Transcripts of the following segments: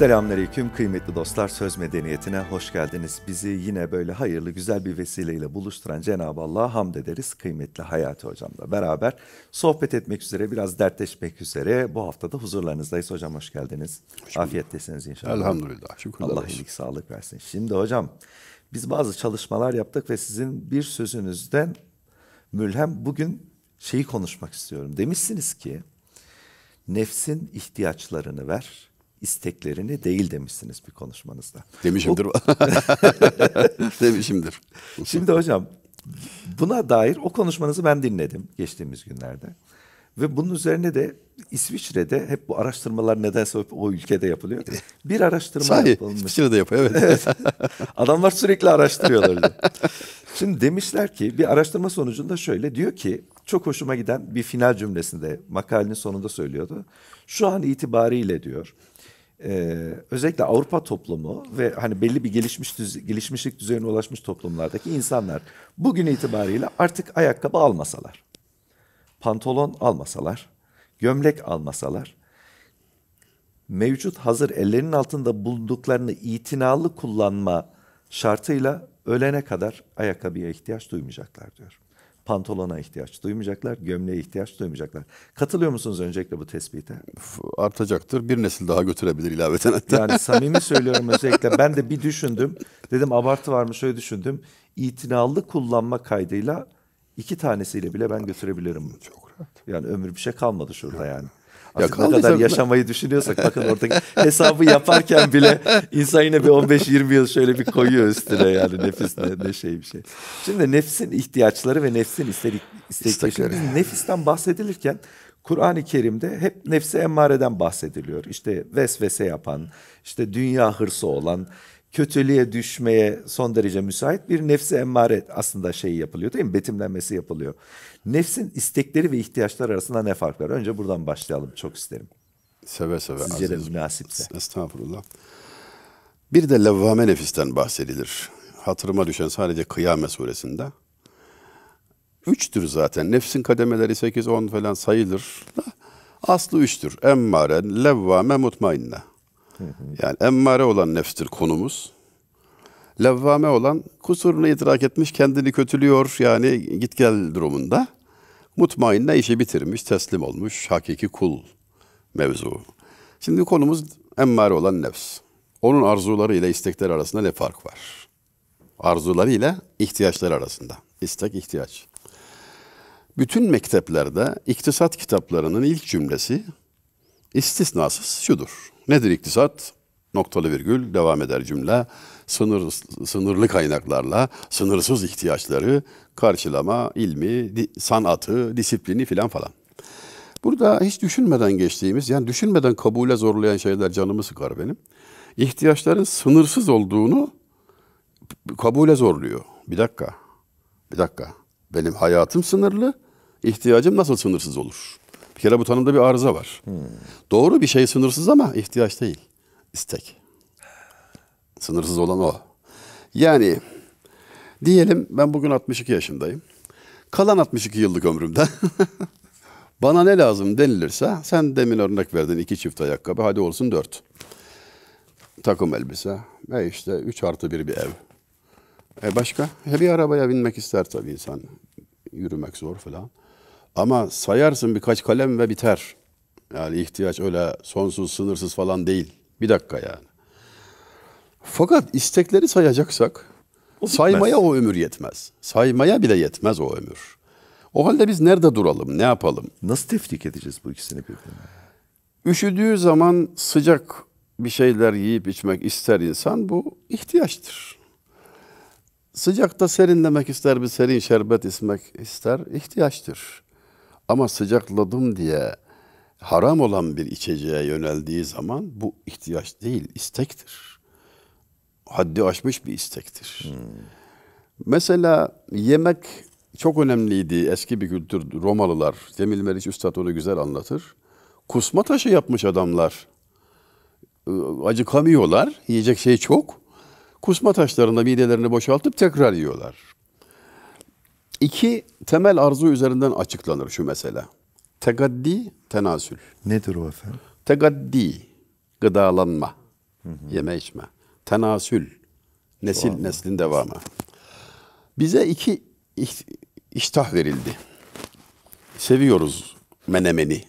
Selamünaleyküm kıymetli dostlar. Söz medeniyetine hoş geldiniz. Bizi yine böyle hayırlı güzel bir vesileyle buluşturan Cenab-ı Allah'a hamd ederiz kıymetli Hayati hocamla beraber sohbet etmek üzere, biraz dertleşmek üzere bu haftada huzurlarınızdayız. Hocam hoş geldiniz. Hoş Afiyettesiniz inşallah. Elhamdülillah. Şükürler Allah iyilik sağlık versin. Şimdi hocam biz bazı çalışmalar yaptık ve sizin bir sözünüzden mülhem bugün şeyi konuşmak istiyorum. Demişsiniz ki nefsin ihtiyaçlarını ver isteklerini değil demişsiniz bir konuşmanızda. Demişimdir. O... Demişimdir. Şimdi hocam buna dair o konuşmanızı ben dinledim geçtiğimiz günlerde. Ve bunun üzerine de İsviçre'de hep bu araştırmalar nedense o ülkede yapılıyor. Bir araştırma Sahi, yapılmış. İsviçre'de yapıyor evet. evet. Adamlar sürekli araştırıyorlar. Şimdi demişler ki bir araştırma sonucunda şöyle diyor ki çok hoşuma giden bir final cümlesinde makalenin sonunda söylüyordu. Şu an itibariyle diyor e, özellikle Avrupa toplumu ve hani belli bir gelişmiş düz, gelişmişlik düzeyine ulaşmış toplumlardaki insanlar bugün itibariyle artık ayakkabı almasalar, pantolon almasalar, gömlek almasalar, mevcut hazır ellerinin altında bulunduklarını itinalı kullanma şartıyla ölene kadar ayakkabıya ihtiyaç duymayacaklar diyor pantolona ihtiyaç duymayacaklar, gömleğe ihtiyaç duymayacaklar. Katılıyor musunuz öncelikle bu tespite? Artacaktır. Bir nesil daha götürebilir ilaveten hatta. Yani samimi söylüyorum özellikle. Ben de bir düşündüm. Dedim abartı var mı şöyle düşündüm. İtinalı kullanma kaydıyla iki tanesiyle bile ben götürebilirim. Çok rahat. Yani ömür bir şey kalmadı şurada yani. Yok ne kadar yaşamayı düşünüyorsak bakın oradaki hesabı yaparken bile insan yine bir 15-20 yıl şöyle bir koyuyor üstüne yani nefis ne, ne şey bir şey. Şimdi nefsin ihtiyaçları ve nefsin istedik, istekleri. Nefisten bahsedilirken Kur'an-ı Kerim'de hep nefse emmareden bahsediliyor. İşte vesvese yapan, işte dünya hırsı olan, kötülüğe düşmeye son derece müsait bir nefsi emmare aslında şeyi yapılıyor değil mi? Betimlenmesi yapılıyor. Nefsin istekleri ve ihtiyaçlar arasında ne fark var? Önce buradan başlayalım çok isterim. Seve seve. Sizce aziz, de münasipse. Estağfurullah. Bir de levvame nefisten bahsedilir. Hatırıma düşen sadece Kıyamet suresinde. Üçtür zaten. Nefsin kademeleri 8-10 falan sayılır. Aslı üçtür. Emmare, levvame, mutmainne. Yani emmare olan nefstir konumuz. Levvame olan kusurunu itirak etmiş, kendini kötülüyor yani git gel durumunda. Mutmainne işi bitirmiş, teslim olmuş, hakiki kul mevzu. Şimdi konumuz emmare olan nefs. Onun arzuları ile istekler arasında ne fark var? Arzuları ile ihtiyaçlar arasında. İstek, ihtiyaç. Bütün mekteplerde iktisat kitaplarının ilk cümlesi İstisnasız şudur. Nedir iktisat? Noktalı virgül, devam eder cümle. Sınır, sınırlı kaynaklarla sınırsız ihtiyaçları karşılama, ilmi, di, sanatı, disiplini filan falan. Burada hiç düşünmeden geçtiğimiz, yani düşünmeden kabule zorlayan şeyler canımı sıkar benim. İhtiyaçların sınırsız olduğunu kabule zorluyor. Bir dakika, bir dakika. Benim hayatım sınırlı, ihtiyacım nasıl sınırsız olur? Bir kere bu tanımda bir arıza var. Hmm. Doğru bir şey sınırsız ama ihtiyaç değil. İstek. Sınırsız olan o. Yani diyelim ben bugün 62 yaşındayım. Kalan 62 yıllık ömrümde bana ne lazım denilirse sen demin örnek verdin iki çift ayakkabı hadi olsun dört. Takım elbise ve işte üç artı bir bir ev. E başka? he bir arabaya binmek ister tabii insan. Yürümek zor falan. Ama sayarsın birkaç kalem ve biter. Yani ihtiyaç öyle sonsuz, sınırsız falan değil. Bir dakika yani. Fakat istekleri sayacaksak o saymaya o ömür yetmez. Saymaya bile yetmez o ömür. O halde biz nerede duralım, ne yapalım? Nasıl teftik edeceğiz bu ikisini birbirine? Üşüdüğü zaman sıcak bir şeyler yiyip içmek ister insan bu ihtiyaçtır. Sıcakta serinlemek ister, bir serin şerbet içmek ister, ihtiyaçtır. Ama sıcakladım diye haram olan bir içeceğe yöneldiği zaman bu ihtiyaç değil, istektir. Haddi aşmış bir istektir. Hmm. Mesela yemek çok önemliydi eski bir kültür Romalılar. Cemil Meriç Üstad onu güzel anlatır. Kusma taşı yapmış adamlar. Acıkamıyorlar. Yiyecek şey çok. Kusma taşlarında midelerini boşaltıp tekrar yiyorlar. İki temel arzu üzerinden açıklanır şu mesele. Tegaddi, tenasül. Nedir o efendim? Tegaddi, gıdalanma, hı hı. yeme içme. Tenasül, nesil Vallahi. neslin devamı. Bize iki iştah verildi. Seviyoruz menemeni,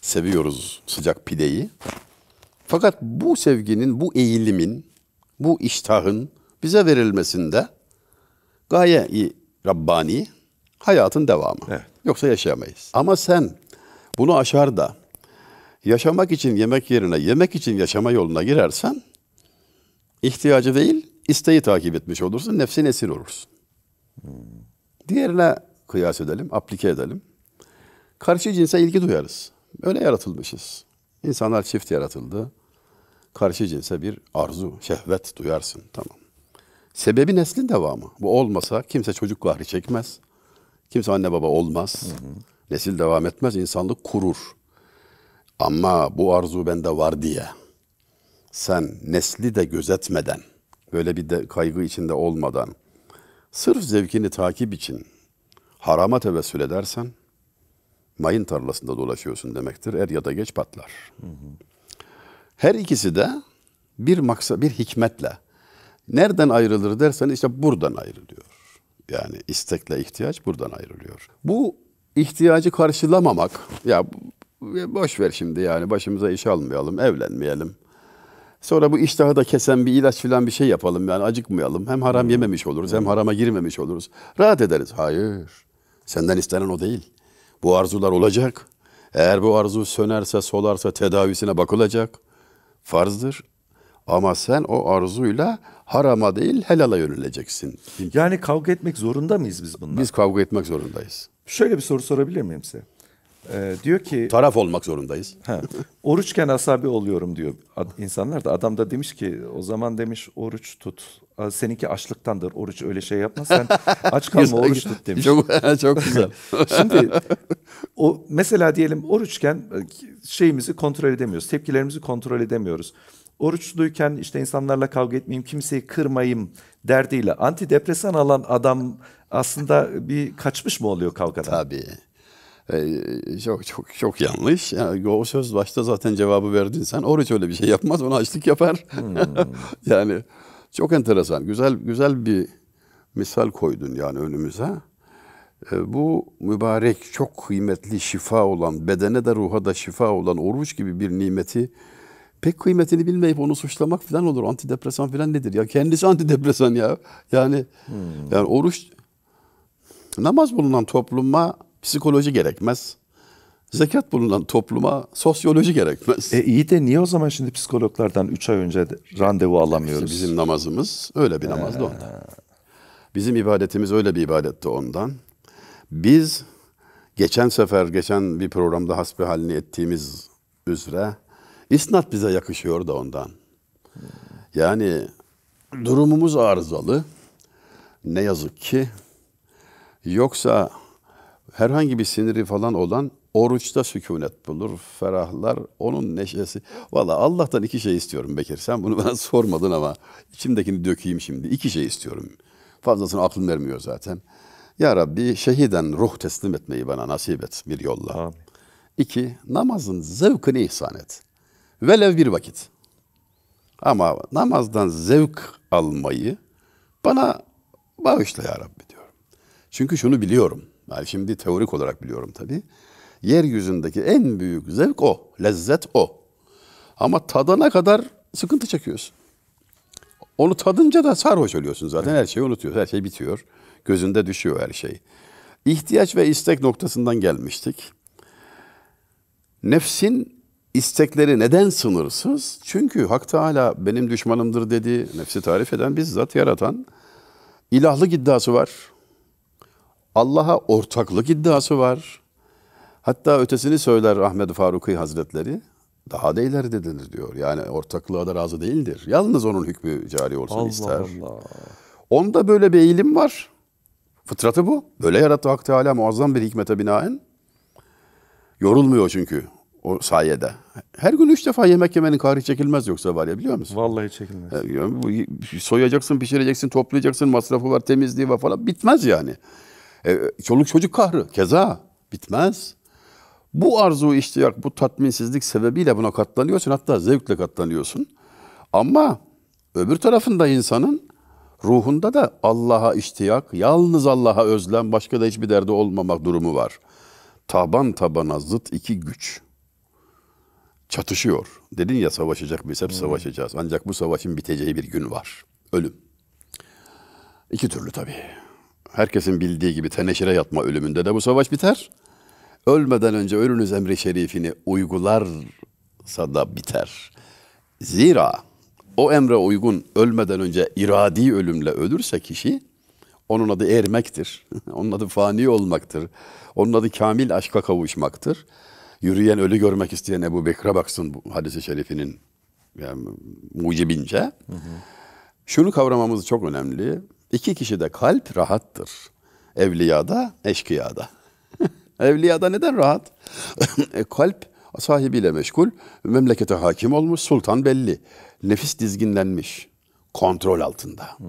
seviyoruz sıcak pideyi. Fakat bu sevginin, bu eğilimin, bu iştahın bize verilmesinde gaye Rabbani hayatın devamı. Evet. Yoksa yaşayamayız. Ama sen bunu aşar da yaşamak için yemek yerine yemek için yaşama yoluna girersen ihtiyacı değil isteği takip etmiş olursun. Nefsin esir olursun. Hmm. Diğerine kıyas edelim, aplike edelim. Karşı cinse ilgi duyarız. Öyle yaratılmışız. İnsanlar çift yaratıldı. Karşı cinse bir arzu, şehvet duyarsın. Tamam. Sebebi neslin devamı. Bu olmasa kimse çocuk vahri çekmez. Kimse anne baba olmaz. Hı hı. Nesil devam etmez. insanlık kurur. Ama bu arzu bende var diye sen nesli de gözetmeden, böyle bir de kaygı içinde olmadan, sırf zevkini takip için harama tevessül edersen, mayın tarlasında dolaşıyorsun demektir. Er ya da geç patlar. Hı hı. Her ikisi de bir maksa, bir hikmetle Nereden ayrılır dersen işte buradan ayrılıyor. Yani istekle ihtiyaç buradan ayrılıyor. Bu ihtiyacı karşılamamak ya boş ver şimdi yani başımıza iş almayalım, evlenmeyelim. Sonra bu iştahı da kesen bir ilaç filan bir şey yapalım yani acıkmayalım. Hem haram hmm. yememiş oluruz hem harama girmemiş oluruz. Rahat ederiz. Hayır. Senden istenen o değil. Bu arzular olacak. Eğer bu arzu sönerse, solarsa tedavisine bakılacak. Farzdır. Ama sen o arzuyla harama değil helala yöneleceksin. Yani kavga etmek zorunda mıyız biz bundan? Biz kavga etmek zorundayız. Şöyle bir soru sorabilir miyim size? Ee, diyor ki... Taraf olmak zorundayız. He, oruçken asabi oluyorum diyor insanlar da. Adam da demiş ki o zaman demiş oruç tut. Seninki açlıktandır. Oruç öyle şey yapmaz. Sen aç kalma oruç tut demiş. Çok, çok güzel. Şimdi o mesela diyelim oruçken e, şeyimizi kontrol edemiyoruz. Tepkilerimizi kontrol edemiyoruz. Oruçluyken işte insanlarla kavga etmeyeyim, kimseyi kırmayayım derdiyle antidepresan alan adam aslında bir kaçmış mı oluyor kavgadan? Tabii. Ee, çok çok çok yanlış. Yani o söz başta zaten cevabı verdin sen. Oruç öyle bir şey yapmaz, ona açlık yapar. Hmm. yani çok enteresan. Güzel güzel bir misal koydun yani önümüze. Ee, bu mübarek, çok kıymetli şifa olan, bedene de ruha da şifa olan oruç gibi bir nimeti pek kıymetini bilmeyip onu suçlamak falan olur. Antidepresan falan nedir ya? Kendisi antidepresan ya. Yani hmm. yani oruç namaz bulunan topluma psikoloji gerekmez. Zekat bulunan topluma sosyoloji gerekmez. E iyi de niye o zaman şimdi psikologlardan 3 ay önce randevu alamıyoruz? bizim namazımız öyle bir namazdı ondan. Bizim ibadetimiz öyle bir ibadetti ondan. Biz geçen sefer, geçen bir programda hasbihalini ettiğimiz üzere İsnat bize yakışıyor da ondan. Yani durumumuz arızalı. Ne yazık ki. Yoksa herhangi bir siniri falan olan oruçta sükunet bulur, ferahlar, onun neşesi. Valla Allah'tan iki şey istiyorum Bekir. Sen bunu bana sormadın ama içimdekini dökeyim şimdi. İki şey istiyorum. Fazlasını aklım vermiyor zaten. Ya Rabbi şehiden ruh teslim etmeyi bana nasip et bir yolla. Amin. İki, namazın zevkini ihsan et. Velev bir vakit. Ama namazdan zevk almayı bana bağışla ya Rabbi diyorum. Çünkü şunu biliyorum. Yani şimdi teorik olarak biliyorum tabii. Yeryüzündeki en büyük zevk o. Lezzet o. Ama tadana kadar sıkıntı çekiyorsun. Onu tadınca da sarhoş oluyorsun zaten. Her şeyi unutuyorsun. Her şey bitiyor. Gözünde düşüyor her şey. İhtiyaç ve istek noktasından gelmiştik. Nefsin istekleri neden sınırsız? Çünkü Hak Teala benim düşmanımdır dedi, nefsi tarif eden, bizzat yaratan ilahlık iddiası var. Allah'a ortaklık iddiası var. Hatta ötesini söyler Ahmet Faruki Hazretleri. Daha da ileri denir diyor. Yani ortaklığa da razı değildir. Yalnız onun hükmü cari olsun Allah ister. Allah. Onda böyle bir eğilim var. Fıtratı bu. Böyle yarattı Hak Teala muazzam bir hikmete binaen. Yorulmuyor çünkü o sayede. Her gün üç defa yemek yemenin kahri çekilmez yoksa var ya biliyor musun? Vallahi çekilmez. Ee, yani, bu soyacaksın, pişireceksin, toplayacaksın, masrafı var, temizliği var falan. Bitmez yani. E, çoluk çocuk kahrı. Keza bitmez. Bu arzu, iştiyak, bu tatminsizlik sebebiyle buna katlanıyorsun. Hatta zevkle katlanıyorsun. Ama öbür tarafında insanın ruhunda da Allah'a iştiyak, yalnız Allah'a özlem, başka da hiçbir derdi olmamak durumu var. Taban tabana zıt iki güç çatışıyor. Dedin ya savaşacak biz hep hmm. savaşacağız. Ancak bu savaşın biteceği bir gün var. Ölüm. İki türlü tabii. Herkesin bildiği gibi teneşire yatma ölümünde de bu savaş biter. Ölmeden önce ölünüz emri şerifini uygularsa da biter. Zira o emre uygun ölmeden önce iradi ölümle ölürse kişi onun adı ermektir. onun adı fani olmaktır. Onun adı kamil aşka kavuşmaktır. Yürüyen ölü görmek isteyen Ebu Bekir'e baksın bu hadisi şerifinin yani mucibince. Hı hı. Şunu kavramamız çok önemli. İki kişi de kalp rahattır. Evliyada, eşkıyada. Evliyada neden rahat? e, kalp sahibiyle meşgul, memlekete hakim olmuş, sultan belli. Nefis dizginlenmiş, kontrol altında. Hmm.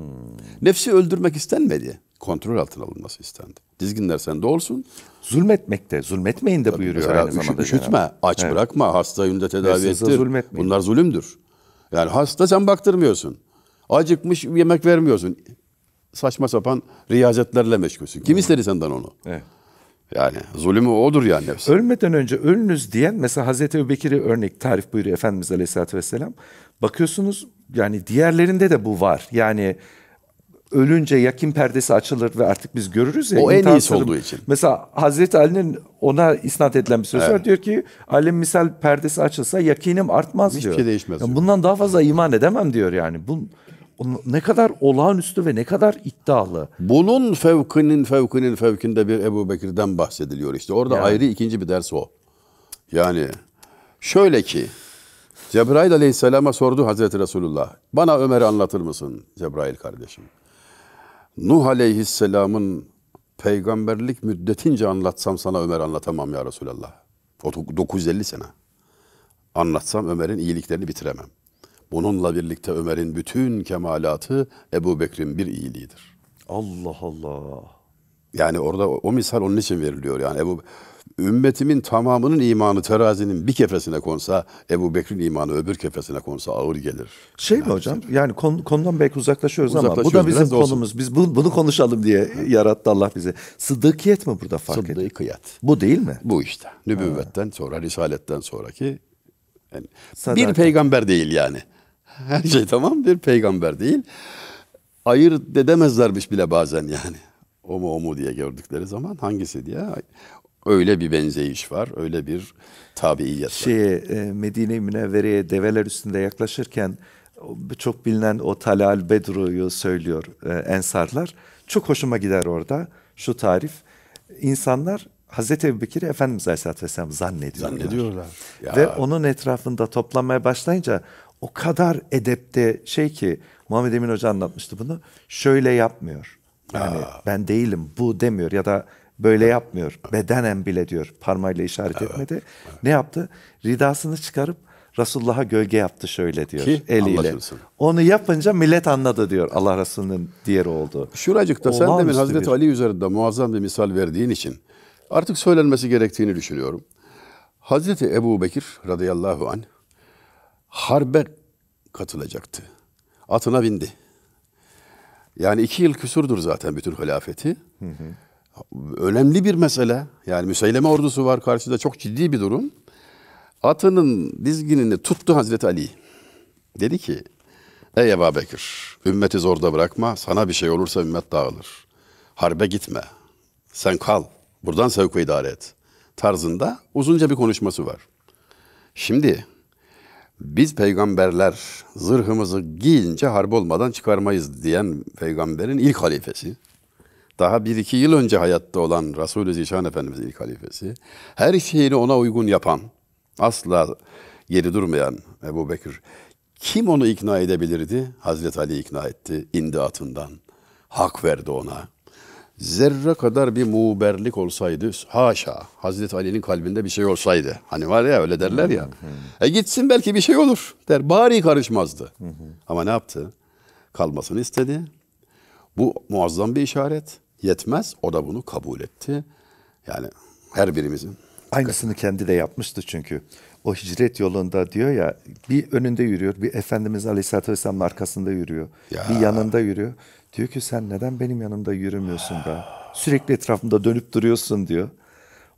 Nefsi öldürmek istenmedi kontrol altına alınması istendi. Dizginler sende olsun. Zulmetmek de, zulmetmeyin de buyuruyor mesela aynı üşü, zamanda. Üşütme, cenab. aç evet. bırakma, hasta yönünde tedavi Nefsinize ettir. Bunlar zulümdür. Yani hasta sen baktırmıyorsun. Acıkmış yemek vermiyorsun. Saçma sapan riyazetlerle meşgulsün. Kim isteri senden onu? Evet. Yani zulümü odur yani nefsin. Ölmeden önce ölünüz diyen mesela Hazreti Ebubekir'e örnek tarif buyuruyor Efendimiz Aleyhisselatü Vesselam. Bakıyorsunuz yani diğerlerinde de bu var. Yani ölünce yakın perdesi açılır ve artık biz görürüz ya. O en iyisi olduğu için. Mesela Hazreti Ali'nin ona isnat edilen bir söz evet. var. Diyor ki alem misal perdesi açılsa yakinim artmaz Hiçbir diyor. Hiçbir şey değişmez. Yani bundan daha fazla iman edemem diyor yani. Bu ne kadar olağanüstü ve ne kadar iddialı. Bunun fevkinin fevkinin fevkinde bir Ebu Bekir'den bahsediliyor işte. Orada yani. ayrı ikinci bir ders o. Yani şöyle ki Cebrail aleyhisselama sordu Hazreti Resulullah. Bana Ömer'i anlatır mısın Cebrail kardeşim? Nuh aleyhisselamın peygamberlik müddetince anlatsam sana Ömer anlatamam ya Resulallah. O 950 sene. Anlatsam Ömer'in iyiliklerini bitiremem. Bununla birlikte Ömer'in bütün kemalatı Ebu Bekir'in bir iyiliğidir. Allah Allah. Yani orada o misal onun için veriliyor. Yani Ebu ümmetimin tamamının imanı terazinin bir kefesine konsa Ebu Bekir'in imanı öbür kefesine konsa ağır gelir. Şey mi hocam yani konu, konudan belki uzaklaşıyoruz, uzaklaşıyoruz ama bu da bizim konumuz. Biz bunu, bunu konuşalım diye yarattı Allah bizi. Sıddıkiyet mi burada fark ediyor? Sıddıkiyet. Bu değil mi? Bu işte. Nübüvvetten ha. sonra, risaletten sonraki yani bir peygamber değil yani. Her şey tamam bir peygamber değil. Ayırt edemezlermiş bile bazen yani o mu o mu diye gördükleri zaman hangisi diye Öyle bir benzeyiş var, öyle bir tabiiyet var. Şey Medine-i Münevvere'ye develer üstünde yaklaşırken çok bilinen o Talal Bedru'yu söylüyor e, Ensarlar. Çok hoşuma gider orada şu tarif. İnsanlar Hazreti Ebu Efendimiz Aleyhisselatü Vesselam zannediyorlar. zannediyorlar. Ve onun etrafında toplanmaya başlayınca o kadar edepte şey ki Muhammed Emin Hoca anlatmıştı bunu. Şöyle yapmıyor. Yani ben değilim bu demiyor ya da Böyle yapmıyor. Bedenen bile diyor. Parmayla işaret evet. etmedi. Evet. Ne yaptı? Ridasını çıkarıp Resulullah'a gölge yaptı şöyle diyor Ki, eliyle. Anlaşılsın. Onu yapınca millet anladı diyor Allah Resulü'nün diğeri oldu. Şuracıkta sen demin Hazreti bir... Ali üzerinde muazzam bir misal verdiğin için artık söylenmesi gerektiğini düşünüyorum. Hazreti Ebu Bekir radıyallahu an harbe katılacaktı. Atına bindi. Yani iki yıl küsurdur zaten bütün hilafeti. Hı hı önemli bir mesele. Yani müseyleme ordusu var karşıda çok ciddi bir durum. Atının dizginini tuttu Hazreti Ali. Dedi ki Ey Ebu Bekir, ümmeti zorda bırakma. Sana bir şey olursa ümmet dağılır. Harbe gitme. Sen kal. Buradan sevku idare et. Tarzında uzunca bir konuşması var. Şimdi biz peygamberler zırhımızı giyince harp olmadan çıkarmayız diyen peygamberin ilk halifesi daha bir iki yıl önce hayatta olan Resul-i Zişan Efendimiz ilk halifesi, her şeyini ona uygun yapan, asla geri durmayan Ebu Bekir, kim onu ikna edebilirdi? Hazreti Ali ikna etti indi indiatından. Hak verdi ona. Zerre kadar bir muberlik olsaydı, haşa, Hazreti Ali'nin kalbinde bir şey olsaydı. Hani var ya öyle derler ya. e gitsin belki bir şey olur der. Bari karışmazdı. Ama ne yaptı? Kalmasını istedi. Bu muazzam bir işaret yetmez. O da bunu kabul etti. Yani her birimizin. Aynısını kendi de yapmıştı çünkü. O hicret yolunda diyor ya bir önünde yürüyor, bir Efendimiz Aleyhisselatü Vesselam'ın arkasında yürüyor. Ya. Bir yanında yürüyor. Diyor ki sen neden benim yanımda yürümüyorsun da Sürekli etrafımda dönüp duruyorsun diyor.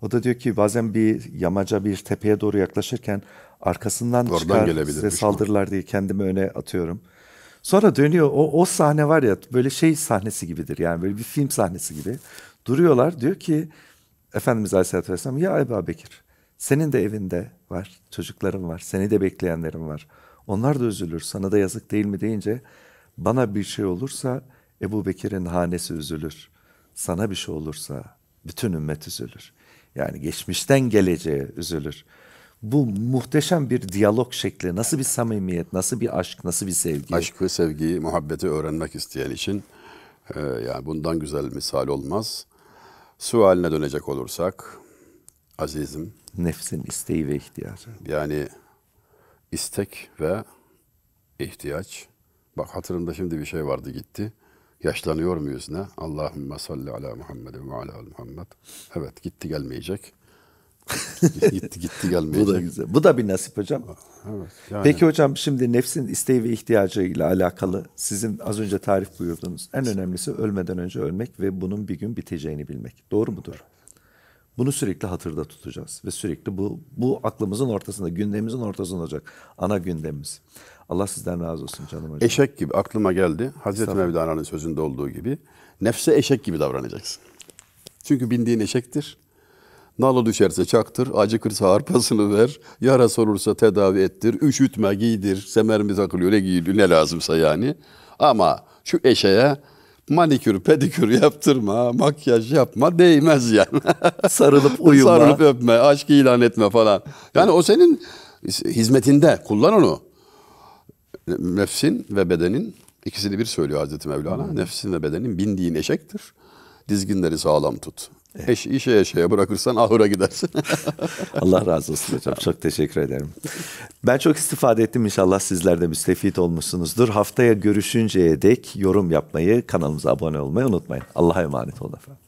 O da diyor ki bazen bir yamaca bir tepeye doğru yaklaşırken arkasından Oradan çıkar size saldırırlar diye kendimi öne atıyorum.'' Sonra dönüyor o, o sahne var ya böyle şey sahnesi gibidir yani böyle bir film sahnesi gibi. Duruyorlar diyor ki Efendimiz Aleyhisselatü Vesselam ya Ebu Bekir senin de evinde var çocukların var seni de bekleyenlerin var. Onlar da üzülür sana da yazık değil mi deyince bana bir şey olursa Ebu Bekir'in hanesi üzülür. Sana bir şey olursa bütün ümmet üzülür. Yani geçmişten geleceğe üzülür bu muhteşem bir diyalog şekli nasıl bir samimiyet, nasıl bir aşk, nasıl bir sevgi? Aşkı, sevgiyi, muhabbeti öğrenmek isteyen için e, yani bundan güzel misal olmaz. Sualine dönecek olursak azizim. Nefsin isteği ve ihtiyacı. Yani istek ve ihtiyaç. Bak hatırımda şimdi bir şey vardı gitti. Yaşlanıyor muyuz ne? Allahümme salli ala Muhammed ve ala Muhammed. Evet gitti gelmeyecek gitti gitti gelmeye. Bu da güzel. Bu da bir nasip hocam. Evet, yani. Peki hocam şimdi nefsin isteği ve ihtiyacıyla alakalı sizin az önce tarif buyurdunuz. En önemlisi ölmeden önce ölmek ve bunun bir gün biteceğini bilmek. Doğru mudur? Bunu sürekli hatırda tutacağız ve sürekli bu bu aklımızın ortasında, gündemimizin ortasında olacak. Ana gündemimiz. Allah sizden razı olsun canım hocam. Eşek gibi aklıma geldi. Hazreti Mevlana'nın sözünde olduğu gibi nefse eşek gibi davranacaksın. Çünkü bindiğin eşektir. Nalı düşerse çaktır, acıkırsa harpasını ver, yara sorursa tedavi ettir, üşütme, giydir, semer mi takılıyor, ne giyiliyor, ne lazımsa yani. Ama şu eşeğe manikür, pedikür yaptırma, makyaj yapma değmez yani. Sarılıp uyuma. Sarılıp öpme, aşk ilan etme falan. Yani o senin hizmetinde, kullan onu. Nefsin ve bedenin, ikisini bir söylüyor Hazreti Mevlana. Hmm. Nefsin ve bedenin bindiğin eşektir dizginleri sağlam tut. Eş, işe yaşaya bırakırsan ahıra gidersin. Allah razı olsun hocam. Çok teşekkür ederim. Ben çok istifade ettim. İnşallah sizler de müstefit olmuşsunuzdur. Haftaya görüşünceye dek yorum yapmayı, kanalımıza abone olmayı unutmayın. Allah'a emanet olun efendim.